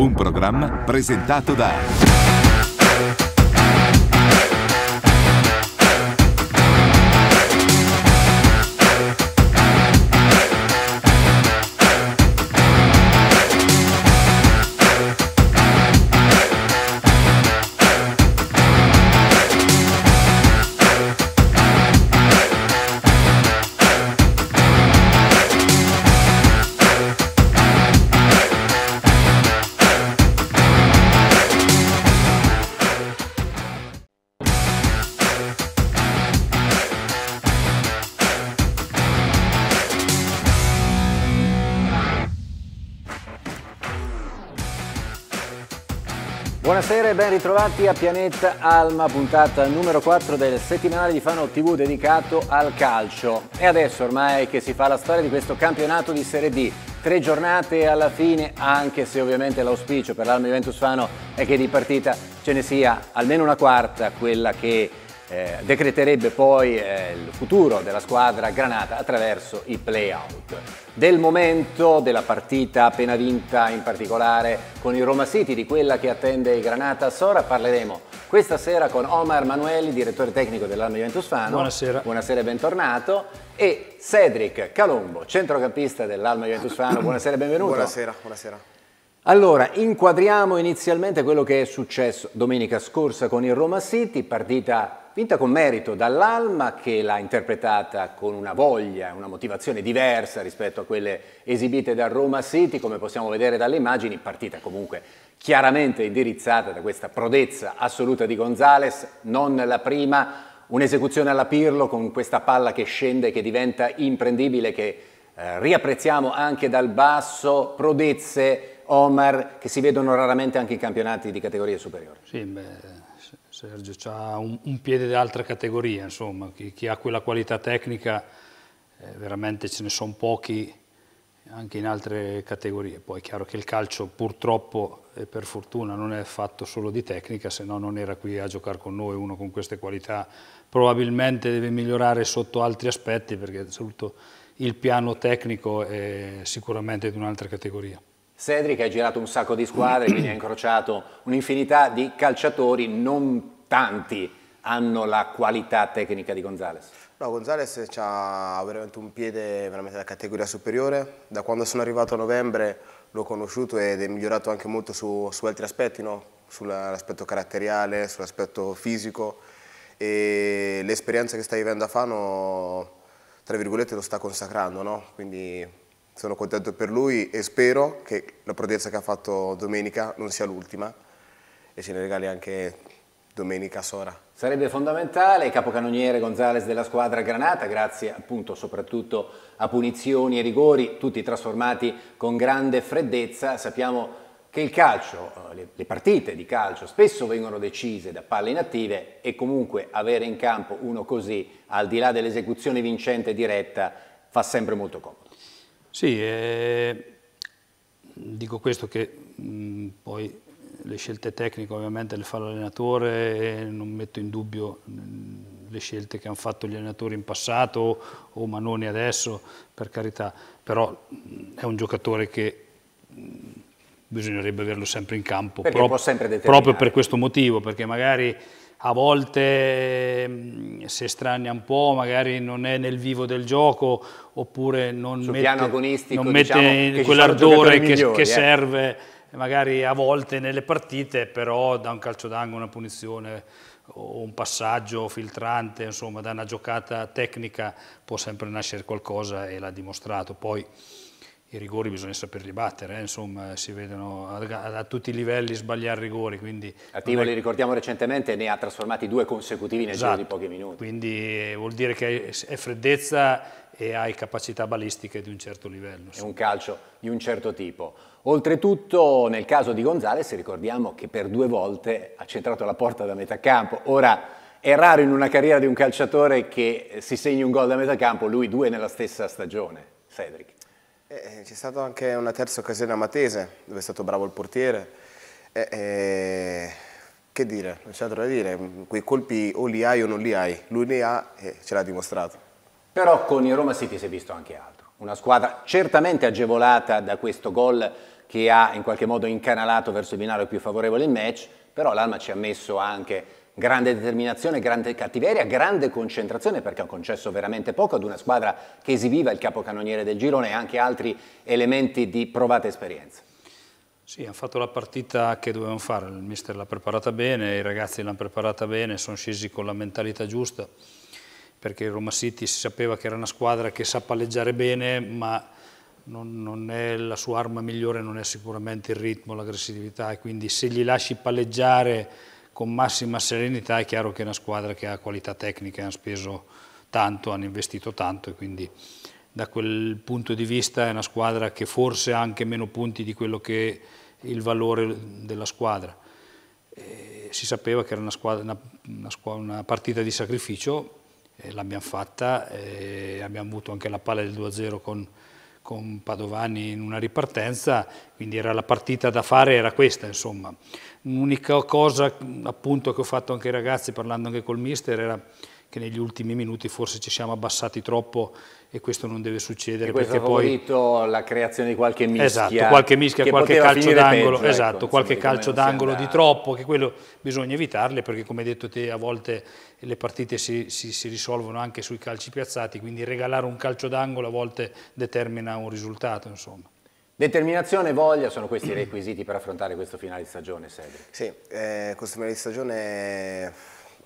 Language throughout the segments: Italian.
Un programma presentato da... Buonasera e ben ritrovati a Pianeta Alma, puntata numero 4 del settimanale di Fano TV dedicato al calcio. E adesso ormai che si fa la storia di questo campionato di Serie D. Tre giornate alla fine, anche se ovviamente l'auspicio per l'Alma Juventus Fano è che di partita ce ne sia almeno una quarta, quella che eh, decreterebbe poi eh, il futuro della squadra granata attraverso i playout. Del momento della partita appena vinta in particolare con il Roma City, di quella che attende i Granata Sora, parleremo questa sera con Omar Manuelli, direttore tecnico dell'Alma Juventus Fano. Buonasera. Buonasera e bentornato. E Cedric Calombo, centrocampista dell'Alma Juventus Fano. Buonasera e benvenuto. Buonasera, buonasera. Allora, inquadriamo inizialmente quello che è successo domenica scorsa con il Roma City, partita vinta con merito dall'Alma che l'ha interpretata con una voglia, una motivazione diversa rispetto a quelle esibite da Roma City, come possiamo vedere dalle immagini, partita comunque chiaramente indirizzata da questa prodezza assoluta di Gonzales, non la prima, un'esecuzione alla Pirlo con questa palla che scende, che diventa imprendibile, che eh, riapprezziamo anche dal basso, prodezze Omar, che si vedono raramente anche in campionati di categorie superiori. Sì, beh, Sergio ha un, un, piede d'altra categoria, insomma, chi, chi, ha quella qualità tecnica eh, veramente ce ne sono pochi anche in altre categorie. Poi è chiaro che il calcio purtroppo e per fortuna non è fatto solo di tecnica, se no non era qui a giocare con noi uno con queste qualità. Probabilmente deve migliorare sotto altri aspetti perché tutto il piano tecnico è sicuramente di un'altra categoria. Cedric ha girato un sacco di squadre, quindi ha incrociato un'infinità di calciatori, non tanti hanno la qualità tecnica di Gonzales. No, Gonzales ha veramente un piede veramente da categoria superiore. Da quando sono arrivato a novembre l'ho conosciuto ed è migliorato anche molto su, su altri aspetti, no? sull'aspetto caratteriale, sull'aspetto fisico e l'esperienza che sta vivendo a Fano, tra virgolette, lo sta consacrando, no? Quindi sono contento per lui e spero che la prodezza che ha fatto domenica non sia l'ultima e se ne regali anche domenica Sora. Sarebbe fondamentale, capocannoniere Gonzales della squadra Granata, grazie appunto soprattutto a punizioni e rigori, tutti trasformati con grande freddezza, sappiamo che il calcio, eh, le partite di calcio spesso vengono decise da palle inattive e comunque avere in campo uno così, al di là dell'esecuzione vincente diretta, fa sempre molto comodo. Sì, eh, dico questo che mh, poi le scelte tecniche ovviamente le fa l'allenatore, non metto in dubbio le scelte che hanno fatto gli allenatori in passato o Manoni adesso, per carità, però è un giocatore che bisognerebbe averlo sempre in campo, pro proprio per questo motivo, perché magari a volte ehm, si estranea un po', magari non è nel vivo del gioco oppure non Sul mette, non mette diciamo quell'ardore che, migliori, che eh. serve magari a volte nelle partite, però da un calcio d'angolo, una punizione o un passaggio filtrante, insomma da una giocata tecnica può sempre nascere qualcosa e l'ha dimostrato. Poi i rigori bisogna saperli battere, eh? insomma si vedono a, a, a, tutti i livelli sbagliare rigori. Quindi Attivo, è... li ricordiamo recentemente, ne ha trasformati due consecutivi nel esatto. giro di pochi minuti. Quindi eh, vuol dire che è freddezza e hai capacità balistiche di un certo livello. È un calcio di un certo tipo. Oltretutto nel caso di Gonzales ricordiamo che per due volte ha centrato la porta da metà campo. Ora è raro in una carriera di un calciatore che eh, si segni un gol da metà campo, lui due nella stessa stagione. Cedric. Eh, eh, c'è stata anche una terza occasione a Matese, dove è stato bravo il portiere. Eh, eh, che dire, non c'è altro da dire. Quei colpi o li hai o non li hai. Lui ne ha e ce l'ha dimostrato. Però con il Roma City si è visto anche altro. Una squadra certamente agevolata da questo gol che ha in qualche modo incanalato verso il binario più favorevole il match, però l'Alma ci ha messo anche grande determinazione, grande cattiveria, grande concentrazione perché ha concesso veramente poco ad una squadra che esibiva il capocannoniere del girone e anche altri elementi di provata esperienza. Sì, hanno fatto la partita che dovevano fare, il mister l'ha preparata bene, i ragazzi l'hanno preparata bene, sono scesi con la mentalità giusta perché il Roma City si sapeva che era una squadra che sa palleggiare bene ma non, non è, la sua arma migliore non è sicuramente il ritmo, l'aggressività e quindi se gli lasci palleggiare con massima serenità, è chiaro che è una squadra che ha qualità tecnica, hanno speso tanto, hanno investito tanto e quindi da quel punto di vista è una squadra che forse ha anche meno punti di quello che è il valore della squadra. E eh, si sapeva che era una, squadra, una, una, squadra, una partita di sacrificio, eh, l'abbiamo fatta, e eh, abbiamo avuto anche la palla del 2-0 con con Padovani in una ripartenza, quindi era la partita da fare, era questa insomma. L'unica cosa appunto che ho fatto anche ai ragazzi parlando anche col mister era che negli ultimi minuti forse ci siamo abbassati troppo e questo non deve succedere. E perché ha favorito poi... la creazione di qualche mischia. Esatto, qualche mischia, qualche calcio d'angolo, ecco, esatto, ecco, qualche calcio d'angolo di troppo, che quello bisogna evitarle perché come hai detto te a volte le partite si, si, si risolvono anche sui calci piazzati, quindi regalare un calcio d'angolo a volte determina un risultato. Insomma. Determinazione e voglia sono questi i requisiti per affrontare questo finale di stagione, Cedric. Sì, eh, questo finale di stagione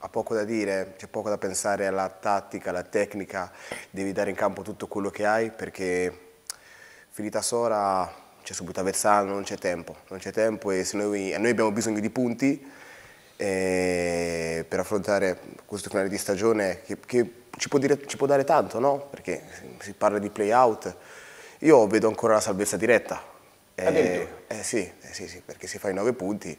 ha poco da dire, c'è poco da pensare alla tattica, alla tecnica, devi dare in campo tutto quello che hai perché finita Sora c'è subito Avezzano, non c'è tempo, non c'è tempo e noi, noi, abbiamo bisogno di punti eh, per affrontare questo finale di stagione che, che ci, può dire, ci, può dare tanto, no? perché si parla di play out, io vedo ancora la salvezza diretta, eh, eh, sì, eh sì, sì, perché se fai 9 punti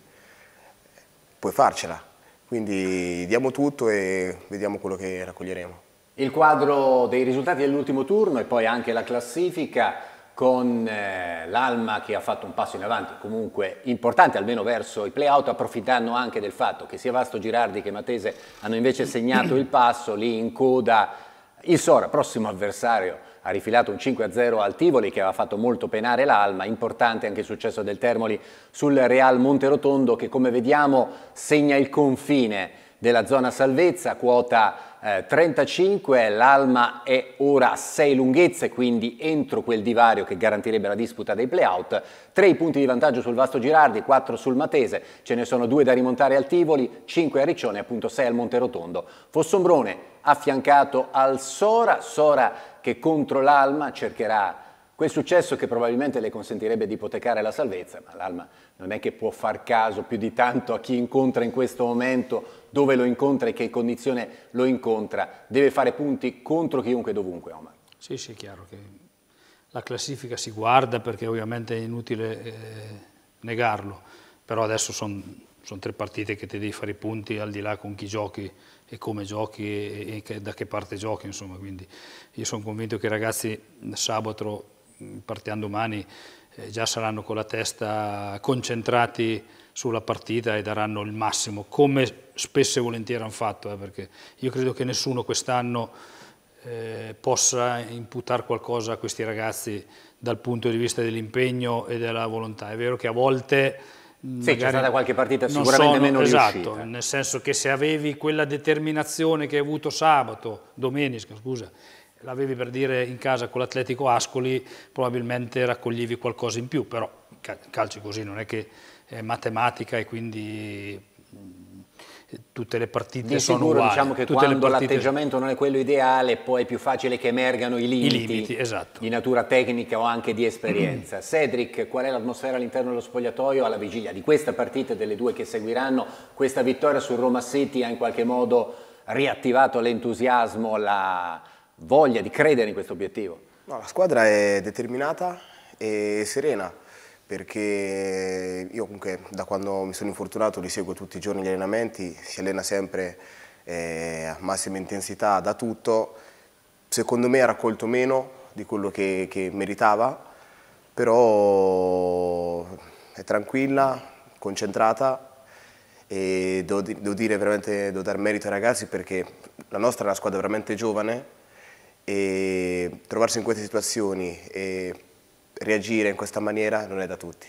puoi farcela quindi diamo tutto e vediamo quello che raccoglieremo. Il quadro dei risultati dell'ultimo turno e poi anche la classifica con eh, l'Alma che ha fatto un passo in avanti comunque importante almeno verso i play-out, approfittando anche del fatto che sia Vasto Girardi che Matese hanno invece segnato il passo lì in coda il Sora prossimo avversario ha rifilato un 5-0 al Tivoli che aveva fatto molto penare l'Alma, importante anche il successo del Termoli sul Real Monterotondo che come vediamo segna il confine della zona salvezza, quota eh, 35, l'Alma è ora a 6 lunghezze, quindi entro quel divario che garantirebbe la disputa dei playout, 3 punti di vantaggio sul Vasto Girardi, 4 sul Matese, ce ne sono 2 da rimontare al Tivoli, 5 a Riccione, appunto 6 al Monterotondo. Fossombrone affiancato al Sora, Sora che contro l'Alma cercherà quel successo che probabilmente le consentirebbe di ipotecare la salvezza, ma l'Alma non è che può far caso più di tanto a chi incontra in questo momento dove lo incontra e che condizione lo incontra, deve fare punti contro chiunque e dovunque Omar. Sì, sì, chiaro che la classifica si guarda perché ovviamente è inutile eh, negarlo, però adesso sono son tre partite che ti devi fare i punti al di là con chi giochi e come giochi e, e che, da che parte giochi, insomma, quindi io sono convinto che i ragazzi sabato partendo domani eh, già saranno con la testa concentrati sulla partita e daranno il massimo, come spesso e volentieri hanno fatto, eh, perché io credo che nessuno quest'anno eh, possa imputare qualcosa a questi ragazzi dal punto di vista dell'impegno e della volontà. È vero che a volte... Sì, c'è stata qualche partita sicuramente sono, meno esatto, nel senso che se avevi quella determinazione che hai avuto sabato, domenica, scusa, l'avevi per dire in casa con l'Atletico Ascoli, probabilmente raccoglievi qualcosa in più, però calci così non è che è matematica e quindi mm, tutte le partite Di sono sicuro, uguali. diciamo che tutte quando l'atteggiamento partite... non è quello ideale, poi è più facile che emergano i limiti, I limiti esatto. di natura tecnica o anche di esperienza. Mm. Cedric, qual è l'atmosfera all'interno dello spogliatoio alla vigilia di questa partita e delle due che seguiranno? Questa vittoria sul Roma City ha in qualche modo riattivato l'entusiasmo, la voglia di credere in questo obiettivo? No, la squadra è determinata e serena perché io comunque da quando mi sono infortunato li seguo tutti i giorni gli allenamenti, si allena sempre eh, a massima intensità da tutto, secondo me ha raccolto meno di quello che, che meritava, però è tranquilla, concentrata e devo, devo dire veramente, devo dar merito ai ragazzi perché la nostra è una squadra veramente giovane e trovarsi in queste situazioni e reagire in questa maniera non è da tutti.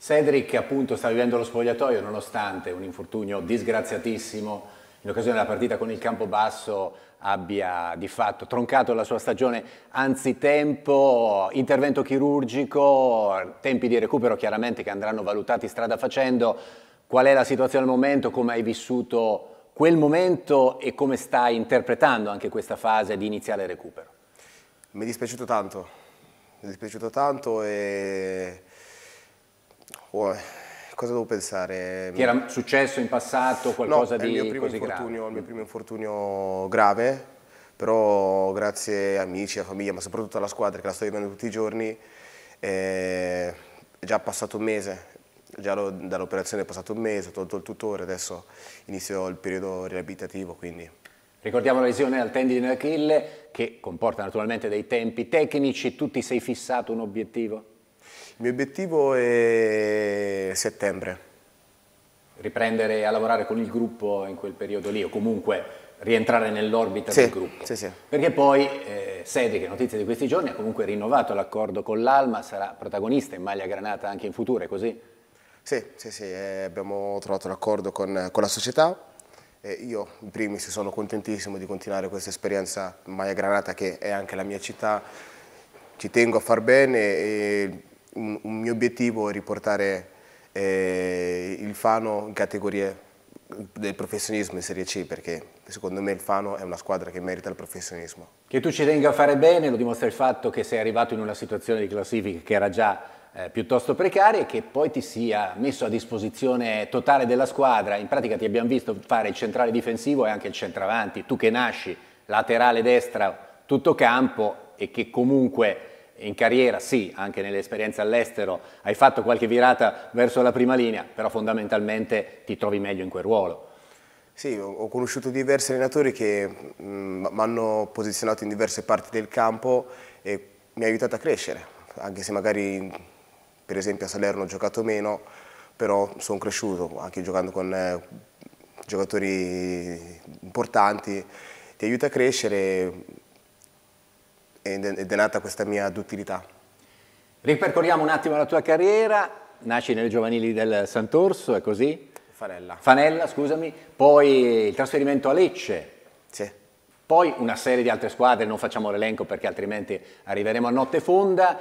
Cedric appunto sta vivendo lo spogliatoio nonostante un infortunio disgraziatissimo in occasione della partita con il Campobasso abbia di fatto troncato la sua stagione anzitempo, intervento chirurgico, tempi di recupero chiaramente che andranno valutati strada facendo. Qual è la situazione al momento, come hai vissuto quel momento e come stai interpretando anche questa fase di iniziale recupero? Mi è dispiaciuto tanto, mi è dispiaciuto tanto e... Oh, cosa devo pensare? Ti era successo in passato qualcosa no, di così grave? No, il mio primo infortunio grave, però grazie a amici, a famiglia, ma soprattutto alla squadra che la sto vivendo tutti i giorni, eh, è già passato un mese Già dall'operazione è passato un mese, ho tolto il tutore, adesso inizio il periodo riabilitativo, quindi... Ricordiamo la lesione al tendine Achille, che comporta naturalmente dei tempi tecnici. Tu ti sei fissato un obiettivo? Il mio obiettivo è settembre. Riprendere a lavorare con il gruppo in quel periodo lì, o comunque rientrare nell'orbita sì, del gruppo. Sì, sì. Perché poi eh, Cedric, notizia di questi giorni, ha comunque rinnovato l'accordo con l'Alma, sarà protagonista in maglia granata anche in futuro, è così? Sì, sì, sì eh, abbiamo trovato l'accordo con, con, la società. Eh, io in primis sono contentissimo di continuare questa esperienza Maia Granata che è anche la mia città, ci tengo a far bene e un, un mio obiettivo è riportare eh, il Fano in categorie del professionismo in Serie C perché secondo me il Fano è una squadra che merita il professionismo. Che tu ci tenga a fare bene lo dimostra il fatto che sei arrivato in una situazione di classifica che era già eh, piuttosto precarie, che poi ti sia messo a disposizione totale della squadra. In pratica ti abbiamo visto fare il centrale difensivo e anche il centravanti, tu che nasci laterale destra tutto campo e che comunque in carriera, sì, anche nell'esperienza all'estero, hai fatto qualche virata verso la prima linea, però fondamentalmente ti trovi meglio in quel ruolo. Sì, ho conosciuto diversi allenatori che mi mm, hanno posizionato in diverse parti del campo e mi ha aiutato a crescere, anche se magari per esempio a Salerno ho giocato meno, però sono cresciuto anche giocando con eh, giocatori importanti, ti aiuta a crescere ed è nata questa mia duttilità. Ripercorriamo un attimo la tua carriera, nasci nelle giovanili del Sant'Orso, è così? Fanella. Fanella, scusami, poi il trasferimento a Lecce. Sì. Poi una serie di altre squadre, non facciamo l'elenco perché altrimenti arriveremo a notte fonda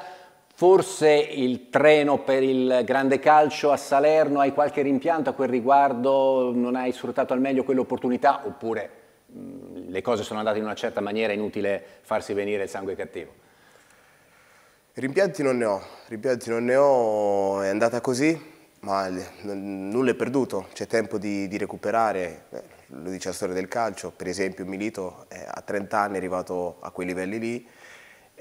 Forse il treno per il grande calcio a Salerno, hai qualche rimpianto a quel riguardo? Non hai sfruttato al meglio quell'opportunità? Oppure mm, le cose sono andate in una certa maniera, è inutile farsi venire il sangue cattivo? Rimpianti non ne ho, rimpianti non ne ho, è andata così, ma nulla è perduto, c'è tempo di, di recuperare, lo dice la storia del calcio, per esempio Milito eh, a 30 anni è arrivato a quei livelli lì,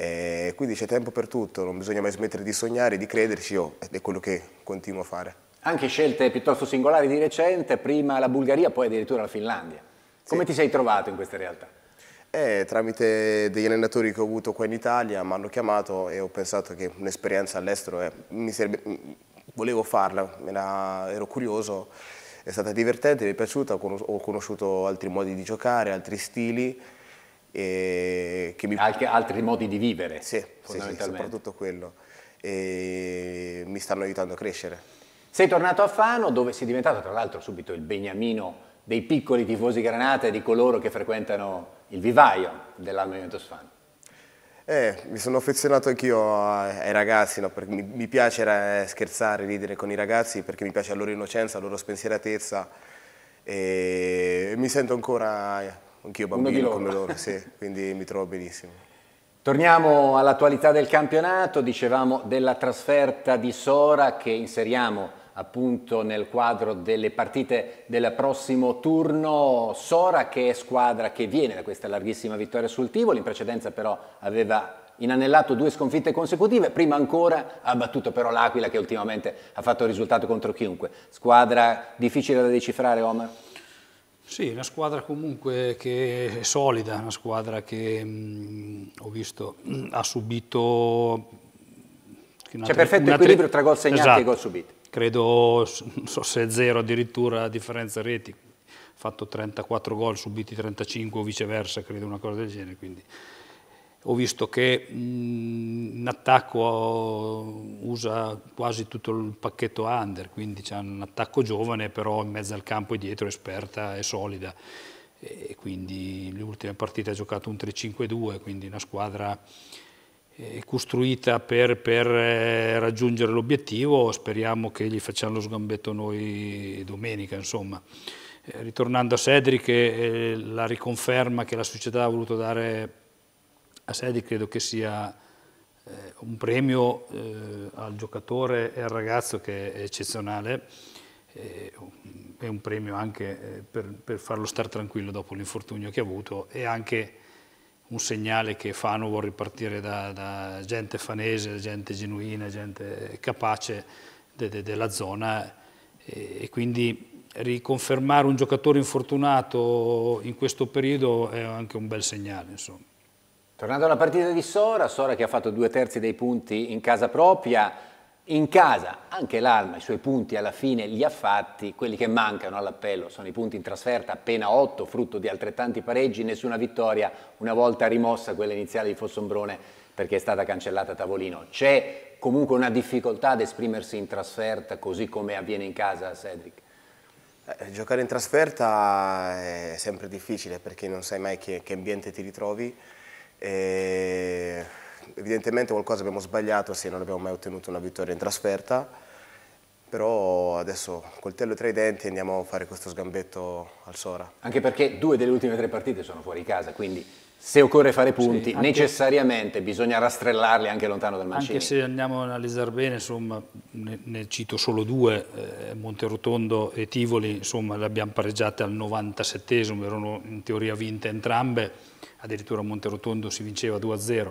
e eh, quindi c'è tempo per tutto, non bisogna mai smettere di sognare, di crederci io, oh, ed è quello che continuo a fare. Anche scelte piuttosto singolari di recente, prima la Bulgaria, poi addirittura la Finlandia. Come sì. ti sei trovato in queste realtà? Eh, tramite degli allenatori che ho avuto qua in Italia mi hanno chiamato e ho pensato che un'esperienza all'estero eh, mi serve, mm, volevo farla, era, ero curioso, è stata divertente, mi è piaciuta, ho conosciuto altri modi di giocare, altri stili e mi... Anche altri modi di vivere. Sì, fondamentalmente. Sì, soprattutto quello. E mi stanno aiutando a crescere. Sei tornato a Fano dove sei diventato tra l'altro subito il beniamino dei piccoli tifosi granate e di coloro che frequentano il vivaio dell'Alma Juventus Fano. Eh, mi sono affezionato anch'io ai ragazzi, no? mi, mi, piace eh, scherzare, ridere con i ragazzi perché mi piace la loro innocenza, la loro spensieratezza e mi sento ancora anch'io bambino loro. come loro, sì, quindi mi trovo benissimo. Torniamo all'attualità del campionato, dicevamo della trasferta di Sora che inseriamo appunto nel quadro delle partite del prossimo turno. Sora che è squadra che viene da questa larghissima vittoria sul Tivoli, in precedenza però aveva inanellato due sconfitte consecutive, prima ancora ha battuto però l'Aquila che ultimamente ha fatto risultato contro chiunque. Squadra difficile da decifrare Omar? Sì, una squadra comunque che è solida, una squadra che mh, mm, ho visto mh, mm, ha subito... C'è cioè, perfetto equilibrio tra gol segnati esatto. e gol esatto. subiti. Credo, non so se è zero addirittura a differenza reti, fatto 34 gol, subiti 35 o viceversa, credo una cosa del genere, quindi ho visto che mh, mm, in attacco usa quasi tutto il pacchetto under, quindi c'è un attacco giovane, però in mezzo al campo e dietro esperta e solida. E quindi l'ultima partita ha giocato un 3-5-2, quindi una squadra eh, costruita per, per eh, raggiungere l'obiettivo, speriamo che gli facciamo lo sgambetto noi domenica. Insomma. Eh, ritornando a Cedric, la riconferma che la società ha voluto dare a Sedi credo che sia eh, un premio eh, al giocatore e al ragazzo che è eccezionale, eh, è un premio anche per, per farlo stare tranquillo dopo l'infortunio che ha avuto e anche un segnale che Fano vuole ripartire da, da gente fanese, gente genuina, gente capace de, de, della zona e, e, quindi riconfermare un giocatore infortunato in questo periodo è anche un bel segnale. Insomma. Tornando alla partita di Sora, Sora che ha fatto due terzi dei punti in casa propria, in casa anche l'Alma i suoi punti alla fine li ha fatti, quelli che mancano all'appello sono i punti in trasferta, appena 8, frutto di altrettanti pareggi, nessuna vittoria, una volta rimossa quella iniziale di Fossombrone perché è stata cancellata a tavolino. C'è comunque una difficoltà ad esprimersi in trasferta così come avviene in casa, Cedric? Eh, giocare in trasferta è sempre difficile perché non sai mai che, che ambiente ti ritrovi, e evidentemente qualcosa abbiamo sbagliato se non abbiamo mai ottenuto una vittoria in trasferta, però adesso coltello tra i denti andiamo a fare questo sgambetto al Sora. Anche perché due delle ultime tre partite sono fuori casa, quindi se occorre fare punti, sì, anche, necessariamente bisogna rastrellarli anche lontano dal Mancini. Anche se andiamo a analizzare bene, insomma, ne, ne, cito solo due, eh, Monterotondo e Tivoli, insomma, le abbiamo pareggiate al 97esimo, erano in teoria vinte entrambe addirittura a Monterotondo si vinceva 2-0.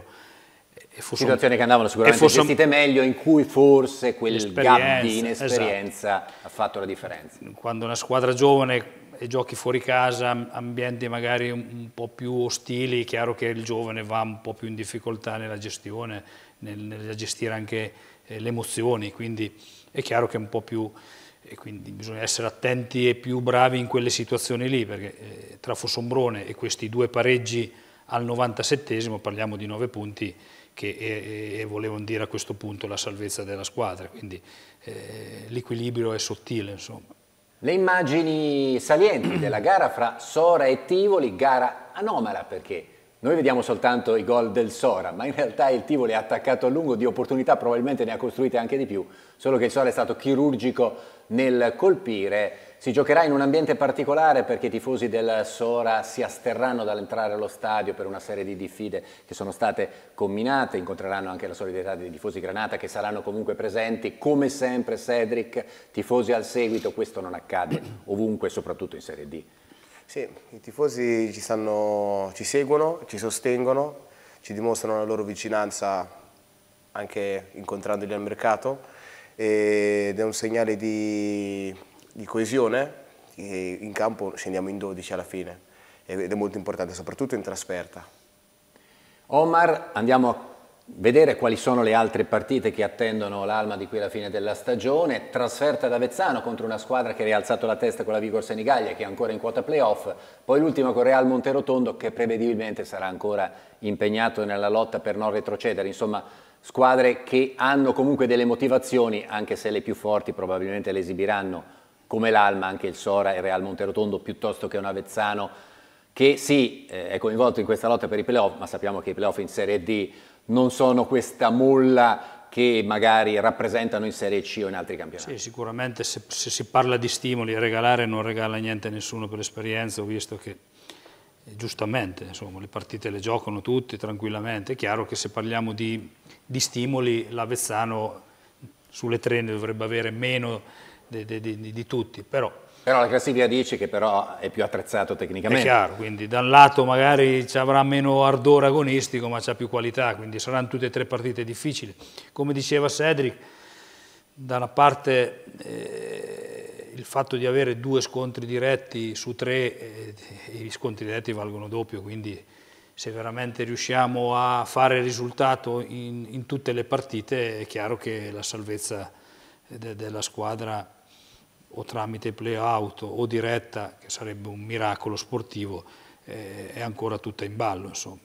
Situazioni che andavano sicuramente fosse, gestite meglio, in cui forse quel gap di inesperienza esatto. ha fatto la differenza. Quando una squadra giovane e giochi fuori casa, ambienti magari un po' più ostili, è chiaro che il giovane va un po' più in difficoltà nella gestione, nel, nel gestire anche eh, le emozioni, quindi è chiaro che è un po' più... E quindi bisogna essere attenti e più bravi in quelle situazioni lì, perché eh, tra Fossombrone e questi due pareggi al 97 parliamo di 9 punti che è, eh, è, eh, volevano dire a questo punto la salvezza della squadra, quindi eh, l'equilibrio è sottile insomma. Le immagini salienti della gara fra Sora e Tivoli, gara anomala perché noi vediamo soltanto i gol del Sora, ma in realtà il Tivoli ha attaccato a lungo, di opportunità probabilmente ne ha costruite anche di più, solo che il Sora è stato chirurgico nel colpire si giocherà in un ambiente particolare perché i tifosi del Sora si asterranno dall'entrare allo stadio per una serie di diffide che sono state combinate, incontreranno anche la solidarietà dei tifosi Granata che saranno comunque presenti, come sempre Cedric, tifosi al seguito, questo non accade ovunque, soprattutto in Serie D. Sì, i tifosi ci, stanno, ci seguono, ci sostengono, ci dimostrano la loro vicinanza anche incontrandoli al mercato ed è un segnale di di coesione, in campo scendiamo in 12 alla fine ed è molto importante, soprattutto in trasferta. Omar, andiamo a vedere quali sono le altre partite che attendono l'Alma di qui alla fine della stagione. Trasferta ad Avezzano contro una squadra che ha rialzato la testa con la Vigor Senigallia, che è ancora in quota playoff. Poi l'ultima con Real Monterotondo, che prevedibilmente sarà ancora impegnato nella lotta per non retrocedere. Insomma, squadre che hanno comunque delle motivazioni, anche se le più forti probabilmente le esibiranno come l'Alma, anche il Sora e il Real Monterotondo, piuttosto che un Avezzano, che sì, eh, è coinvolto in questa lotta per i playoff, ma sappiamo che i playoff in Serie D non sono questa mulla che magari rappresentano in Serie C o in altri campionati. Sì, sicuramente se, se si parla di stimoli, regalare non regala niente a nessuno per l'esperienza, ho visto che eh, giustamente, insomma, le partite le giocano tutti tranquillamente, è chiaro che se parliamo di, di stimoli l'Avezzano sulle treni dovrebbe avere meno di, di, di, di tutti, però però la classifica dice che però è più attrezzato tecnicamente. È chiaro, quindi da un lato magari ci avrà meno ardore agonistico, ma c'ha più qualità, quindi saranno tutte e tre partite difficili. Come diceva Cedric, da una parte eh, il fatto di avere due scontri diretti su tre, eh, gli scontri diretti valgono doppio, quindi se veramente riusciamo a fare risultato in, in tutte le partite è chiaro che la salvezza de della squadra o tramite play-out o diretta, che sarebbe un miracolo sportivo, eh, è ancora tutta in ballo. Insomma.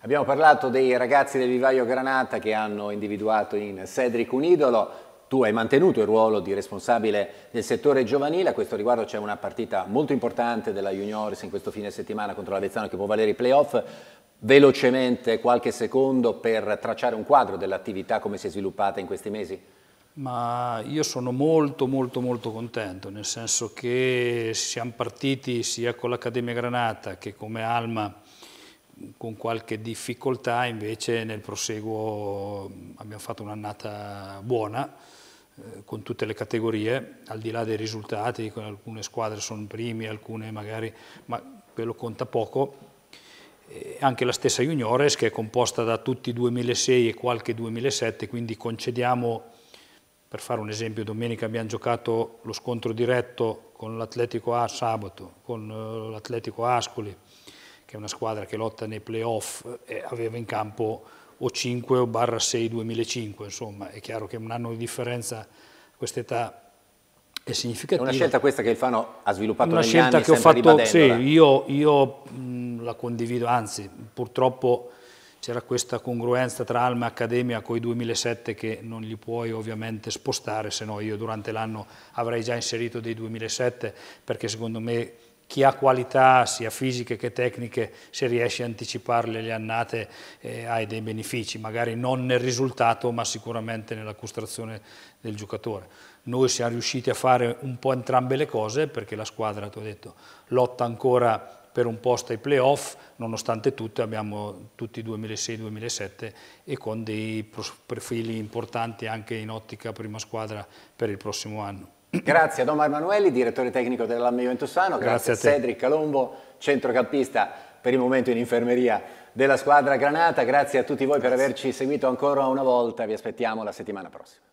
Abbiamo parlato dei ragazzi del Vivaio Granata che hanno individuato in Cedric un idolo, tu hai mantenuto il ruolo di responsabile del settore giovanile, a questo riguardo c'è una partita molto importante della Juniores in questo fine settimana contro l'Avezzano che può valere i playoff, velocemente qualche secondo per tracciare un quadro dell'attività come si è sviluppata in questi mesi? ma io sono molto molto molto contento, nel senso che siamo partiti sia con l'Accademia Granata che come Alma con qualche difficoltà, invece nel proseguo abbiamo fatto un'annata buona eh, con tutte le categorie, al di là dei risultati, alcune squadre sono primi, alcune magari, ma quello conta poco, anche la stessa Juniores che è composta da tutti i 2006 e qualche 2007, quindi concediamo per fare un esempio, domenica abbiamo giocato lo scontro diretto con l'Atletico A sabato, con eh, l'Atletico Ascoli, che è una squadra che lotta nei playoff e aveva in campo o 5 o barra 6 2005, insomma, è chiaro che un anno di differenza a quest'età è significativa. È una scelta questa che il Fano ha sviluppato una negli scelta che ho fatto, sì, io, io mh, mm, la condivido, anzi, purtroppo c'era questa congruenza tra Alma e Accademia con i 2007 che non li puoi ovviamente spostare, se no io durante l'anno avrei già inserito dei 2007 perché secondo me chi ha qualità sia fisiche che tecniche, se riesce a anticiparle le annate eh, hai dei benefici, magari non nel risultato ma sicuramente nella costruzione del giocatore. Noi siamo riusciti a fare un po' entrambe le cose perché la squadra, tu hai detto, lotta ancora per un posto ai playoff, nonostante tutto abbiamo tutti 2006-2007 e con dei profili importanti anche in ottica prima squadra per il prossimo anno. Grazie a Omar Emanuelli, direttore tecnico della Lamme Juventusano, grazie, grazie a, a Cedric Calombo, centrocampista per il momento in infermeria della squadra Granata, grazie a tutti voi per averci seguito ancora una volta, vi aspettiamo la settimana prossima.